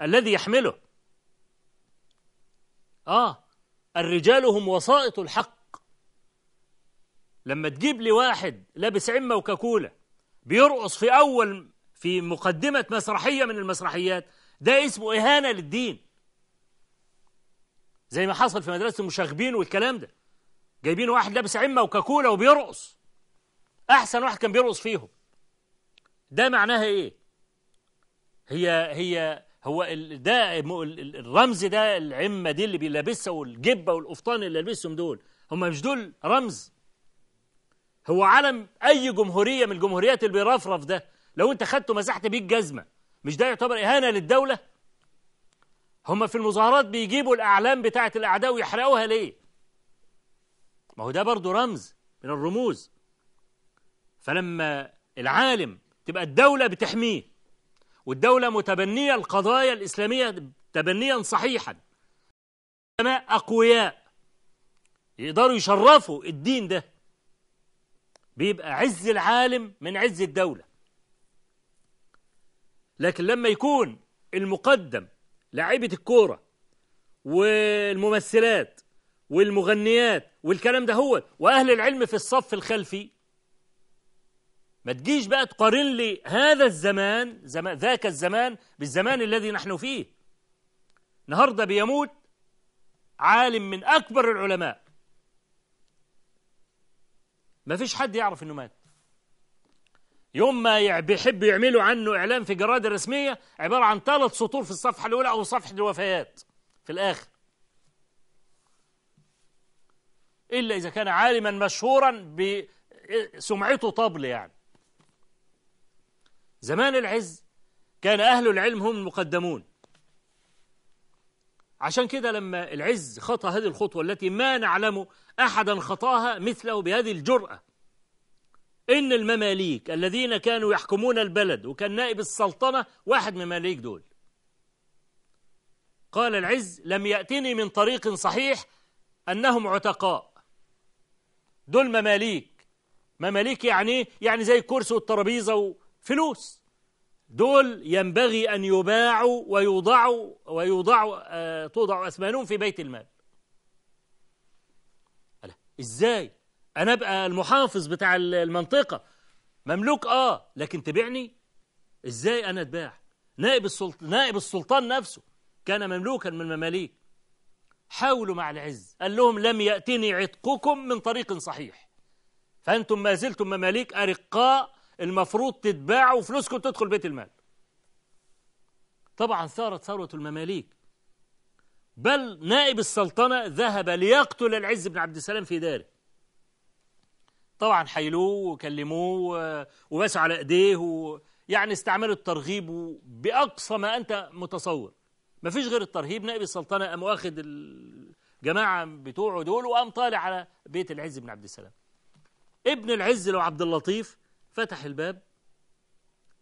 الذي يحمله آه الرجال هم وسائط الحق لما تجيب لي واحد لابس عمة وكاكولا بيرقص في أول في مقدمة مسرحية من المسرحيات ده اسمه إهانة للدين زي ما حصل في مدرسة المشاغبين والكلام ده جايبين واحد لابس عمة وكاكولا وبيرقص أحسن واحد كان بيرقص فيهم ده معناها إيه هي هي هو ده الرمز ده العمه دي اللي بيلبسها والجبه والقفطان اللي لابسهم دول هم مش دول رمز هو علم اي جمهوريه من الجمهوريات اللي بيرفرف ده لو انت خدته مسحت بيه الجزمه مش ده يعتبر اهانه للدوله هم في المظاهرات بيجيبوا الاعلام بتاعه الاعداء ويحرقوها ليه ما هو ده برضه رمز من الرموز فلما العالم تبقى الدوله بتحميه والدولة متبنية القضايا الإسلامية تبنيا صحيحا أقوياء يقدروا يشرفوا الدين ده بيبقى عز العالم من عز الدولة لكن لما يكون المقدم لعيبة الكورة والممثلات والمغنيات والكلام ده هو وأهل العلم في الصف الخلفي ما تجيش بقى تقارن لي هذا الزمان زمان ذاك الزمان بالزمان الذي نحن فيه النهارده بيموت عالم من أكبر العلماء ما فيش حد يعرف انه مات يوم ما بيحبوا يعملوا عنه إعلان في جرائد رسمية عبارة عن ثلاث سطور في الصفحة الأولى أو صفحة الوفيات في الآخر إلا إذا كان عالما مشهورا بسمعته طبل يعني زمان العز كان أهل العلم هم المقدمون عشان كده لما العز خطى هذه الخطوة التي ما نعلم أحدا خطاها مثله بهذه الجرأة إن المماليك الذين كانوا يحكمون البلد وكان نائب السلطنة واحد من المماليك دول قال العز لم يأتني من طريق صحيح أنهم عتقاء دول مماليك مماليك يعني يعني زي الكرسي والترابيزة وفلوس دول ينبغي أن يباعوا ويوضعوا ويوضعوا آه، توضع أثمانهم في بيت المال إزاي أنا أبقى المحافظ بتاع المنطقة مملوك آه لكن تبيعني إزاي أنا أتباع نائب, السلط... نائب السلطان نفسه كان مملوكا من المماليك حاولوا مع العز قال لهم لم يأتني عتقكم من طريق صحيح فأنتم ما زلتم مماليك أرقاء المفروض تتباع وفلوسكم تدخل بيت المال طبعا ثارت ثروة المماليك بل نائب السلطنة ذهب ليقتل العز بن عبد السلام في داره طبعا حيلوه وكلموه وباسوا على ايديه يعني استعملوا الترغيب بأقصى ما أنت متصور ما فيش غير الترهيب نائب السلطنة قام واخد الجماعة بتوعه دول وقام طالع على بيت العز بن عبد السلام ابن العز لو عبد اللطيف فتح الباب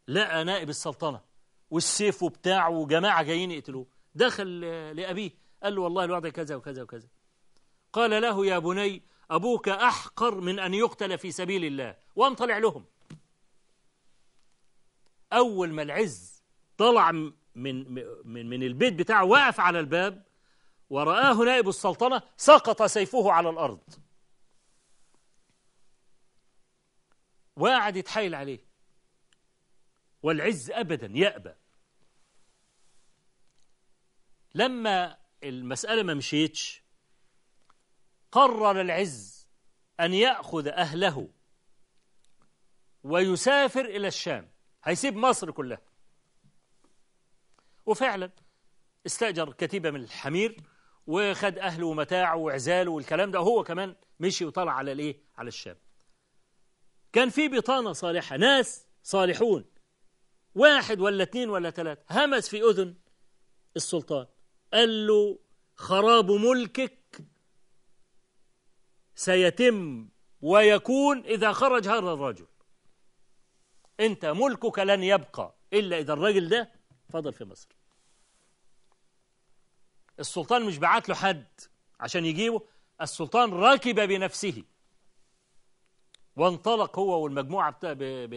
لقى نائب السلطنة والسيف وبتاعه وجماعة جايين يقتلوه دخل لأبيه قال له والله الوضع كذا وكذا وكذا قال له يا بني أبوك أحقر من أن يقتل في سبيل الله وقام طلع لهم أول ما العز طلع من, من, من البيت بتاعه وقف على الباب ورآه نائب السلطنة سقط سيفه على الأرض وقعد يتحايل عليه والعز أبدا يأبى لما المسألة ما مشيتش قرر العز أن يأخذ أهله ويسافر إلى الشام هيسيب مصر كلها وفعلا استأجر كتيبة من الحمير وخد أهله ومتاعه وعزاله والكلام ده هو كمان مشي وطلع على الإيه على الشام كان في بطانة صالحة ناس صالحون واحد ولا اثنين ولا ثلاثة همس في أذن السلطان قال له خراب ملكك سيتم ويكون إذا خرج هذا الرجل أنت ملكك لن يبقى إلا إذا الرجل ده فضل في مصر السلطان مش بعت له حد عشان يجيبه السلطان راكب بنفسه وانطلق هو والمجموعة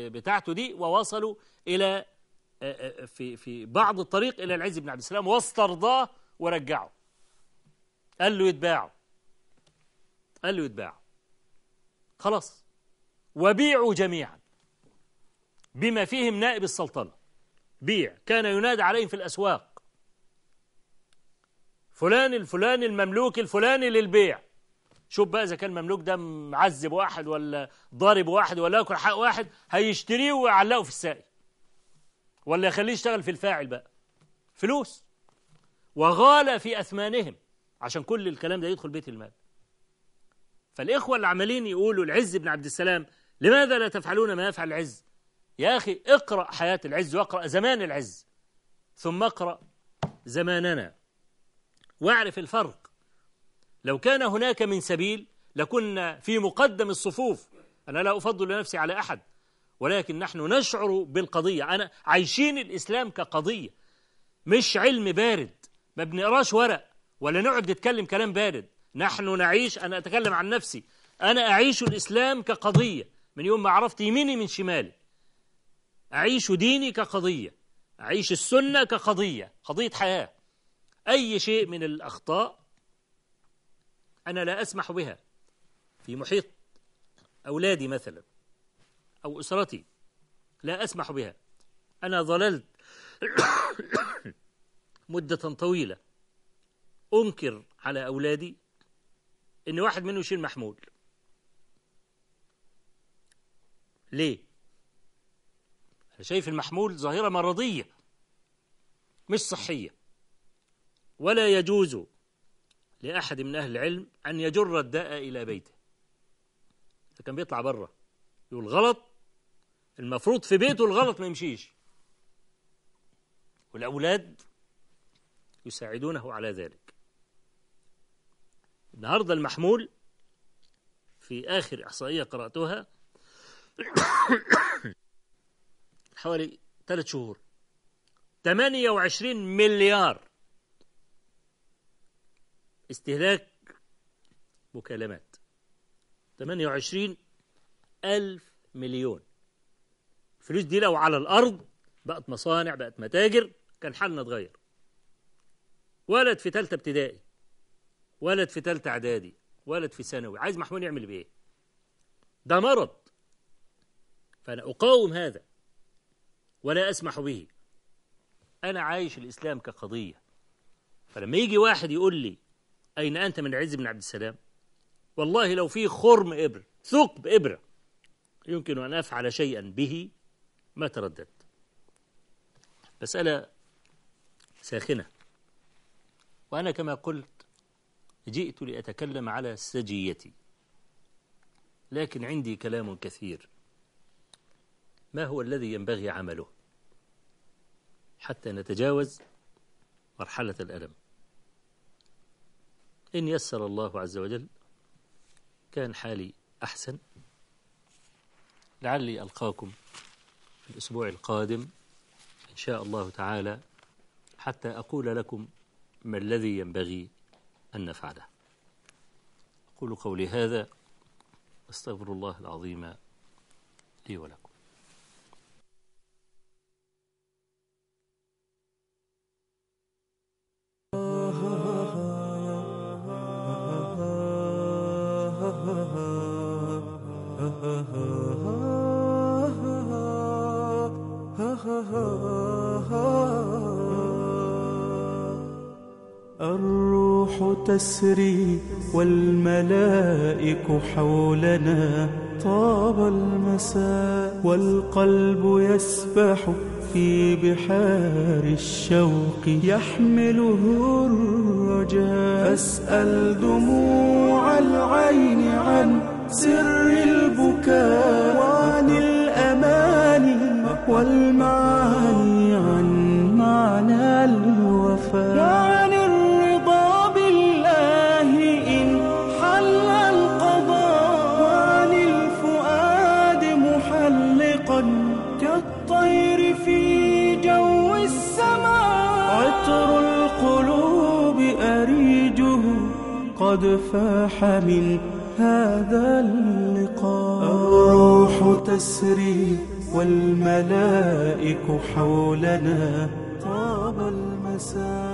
بتاعته دي ووصلوا إلى آه، آه، في في بعض الطريق إلى العز بن عبد السلام واسترضاه ورجعه قال له يتباعوا قال له يتباعوا خلاص وبيعوا جميعا بما فيهم نائب السلطنة بيع كان ينادى عليهم في الأسواق فلان الفلاني المملوك الفلاني للبيع شوف بقى إذا كان المملوك ده معذب واحد ولا ضارب واحد ولا ياكل حق واحد هيشتريه ويعلقه في الساقي ولا يخليه يشتغل في الفاعل بقى فلوس وغالى في أثمانهم عشان كل الكلام ده يدخل بيت المال فالإخوة اللي عمالين يقولوا العز بن عبد السلام لماذا لا تفعلون ما يفعل العز يا أخي اقرأ حياة العز واقرأ زمان العز ثم اقرأ زماننا واعرف الفرق لو كان هناك من سبيل لكنا في مقدم الصفوف أنا لا أفضل نفسي على أحد ولكن نحن نشعر بالقضية أنا عايشين الإسلام كقضية مش علم بارد ما بنقراش ورق ولا نقعد نتكلم كلام بارد نحن نعيش أنا أتكلم عن نفسي أنا أعيش الإسلام كقضية من يوم ما عرفت يميني من شمالي أعيش ديني كقضية أعيش السنة كقضية قضية حياة أي شيء من الأخطاء أنا لا أسمح بها في محيط أولادي مثلا أو أسرتي لا أسمح بها أنا ظللت مدة طويلة أنكر على أولادي إن واحد منهم يشيل محمول ليه؟ أنا شايف المحمول ظاهرة مرضية مش صحية ولا يجوز لأحد من أهل العلم أن يجر الداء إلى بيته فكان بيطلع بره يقول غلط المفروض في بيته الغلط ما يمشيش والأولاد يساعدونه على ذلك النهاردة المحمول في آخر إحصائية قرأتها حوالي ثلاث شهور 28 مليار استهلاك مكالمات 28 ألف مليون الفلوس دي لو على الأرض بقت مصانع بقت متاجر كان حالنا اتغير ولد في ثالثة ابتدائي ولد في ثالثة إعدادي ولد في ثانوي عايز محمود يعمل بإيه؟ ده مرض فأنا أقاوم هذا ولا أسمح به أنا عايش الإسلام كقضية فلما يجي واحد يقول لي أين أنت من عز بن عبد السلام والله لو في خرم إبر ثقب إبرة يمكن أن أفعل شيئا به ما ترددت مسألة ساخنة وأنا كما قلت جئت لأتكلم على سجيتي لكن عندي كلام كثير ما هو الذي ينبغي عمله حتى نتجاوز مرحلة الألم إن يسر الله عز وجل كان حالي أحسن لعلي ألقاكم في الأسبوع القادم إن شاء الله تعالى حتى أقول لكم ما الذي ينبغي أن نفعله أقول قولي هذا أستغفر الله العظيم لي ولكم الروح تسري والملائك حولنا طاب المساء والقلب يسبح في بحار الشوق يحمله الرجاء أسأل دموع العين عن سر البكاء وعن الأماني والمعاني عن معنى الوفاء وعن الرضا بالله إن حل القضاء وعن الفؤاد محلقا كالطير في جو السماء عطر القلوب أريجه قد فاح من هذا اللقاء الروح تسري والملائك حولنا طاب المسار